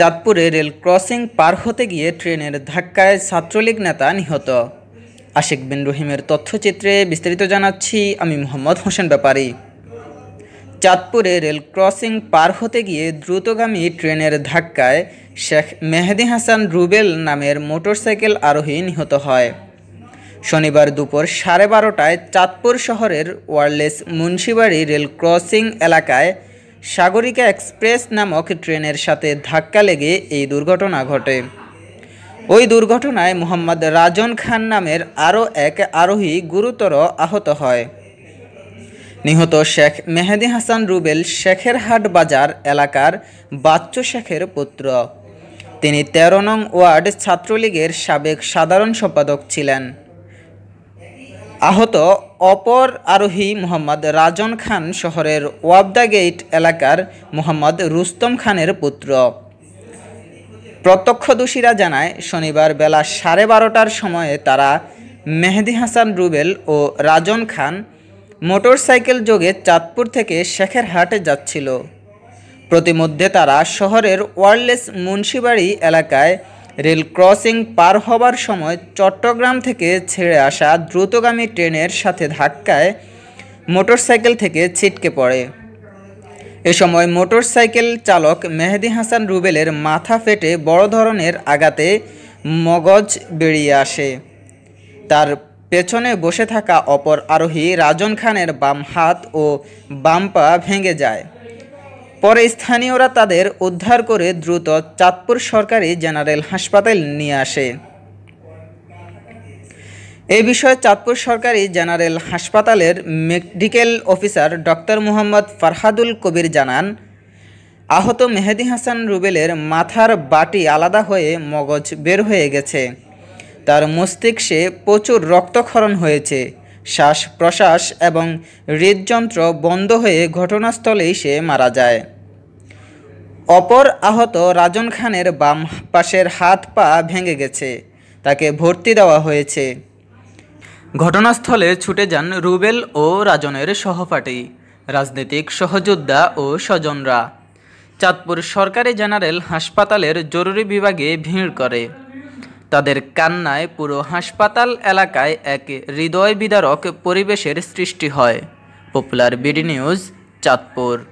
চাঁদপুরে rail crossing পার হতে গিয়ে ট্রেনের ধাক্কায় ছাত্রলীগ নেতা নিহত আশিক বিন রহিমের তথ্যচিত্রে বিস্তারিত জানাচ্ছি আমি মোহাম্মদ হোসেন ব্যাপারী চাঁদপুরে রেল ক্রসিং পার হতে গিয়ে দ্রুতগামী ট্রেনের ধাক্কায় শেখ মেহেদি হাসান রুবেল নামের মোটরসাইকেল আরোহী নিহত হয় শনিবার দুপুর সাড়ে বারোটায় চাঁদপুর শহরের ওয়ারলেস মুন্সিবাড়ি রেল ক্রসিং এলাকায় সাগরিকা এক্সপ্রেস নামক ট্রেনের সাথে ধাক্কা লেগে এই দুর্ঘটনা ঘটে ওই দুর্ঘটনায় মোহাম্মদ রাজন খান নামের আরও এক আরোহী গুরুতর আহত হয় নিহত শেখ মেহেদি হাসান রুবেল শেখের হাট বাজার এলাকার বাচ্চু শেখের পুত্র তিনি তেরো নং ওয়ার্ড ছাত্রলীগের সাবেক সাধারণ সম্পাদক ছিলেন আহত অপর আরোহী মোহাম্মদ রাজন খান শহরের ওয়াবদা গেট এলাকার মোহাম্মদ রুস্তম খানের পুত্র প্রত্যক্ষদর্শীরা জানায় শনিবার বেলা সাড়ে বারোটার সময়ে তারা মেহেদি হাসান রুবেল ও রাজন খান মোটরসাইকেল যোগে চাঁদপুর থেকে শেখেরহাটে যাচ্ছিল প্রতিমধ্যে তারা শহরের ওয়ারলেস মুন্সিবাড়ি এলাকায় রেল ক্রসিং পার হবার সময় চট্টগ্রাম থেকে ছেড়ে আসা দ্রুতগামী ট্রেনের সাথে ধাক্কায় মোটরসাইকেল থেকে ছিটকে পড়ে এ সময় মোটরসাইকেল চালক মেহেদি হাসান রুবেলের মাথা ফেটে বড় ধরনের আঘাতে মগজ বেরিয়ে আসে তার পেছনে বসে থাকা অপর আরোহী রাজন খানের বাম হাত ও বাম পা ভেঙে যায় পরে স্থানীয়রা তাদের উদ্ধার করে দ্রুত চাঁদপুর সরকারি জেনারেল হাসপাতাল নিয়ে আসে এ বিষয়ে চাঁদপুর সরকারি জেনারেল হাসপাতালের medical officer doctor Mohammad Farhadul Kabir জানান আহত মেহেদি হাসান রুবেলের মাথার বাটি আলাদা হয়ে মগজ বের হয়ে গেছে তার মস্তিষ্কে প্রচুর রক্তক্ষরণ হয়েছে শ্বাস প্রশ্বাস এবং হৃদযন্ত্র বন্ধ হয়ে ঘটনাস্থলেই সে মারা যায় অপর আহত রাজন খানের বাম পাশের হাত পা ভেঙে গেছে তাকে ভর্তি দেওয়া হয়েছে ঘটনাস্থলে ছুটে যান রুবেল ও রাজনের সহপাঠী রাজনৈতিক সহযোদ্ধা ও স্বজনরা চাঁদপুর সরকারি জেনারেল হাসপাতালের জরুরি বিভাগে ভিড় করে তাদের কান্নায় পুরো হাসপাতাল এলাকায় এক হৃদয় বিদারক পরিবেশের সৃষ্টি হয় পপুলার বিডি নিউজ চাঁদপুর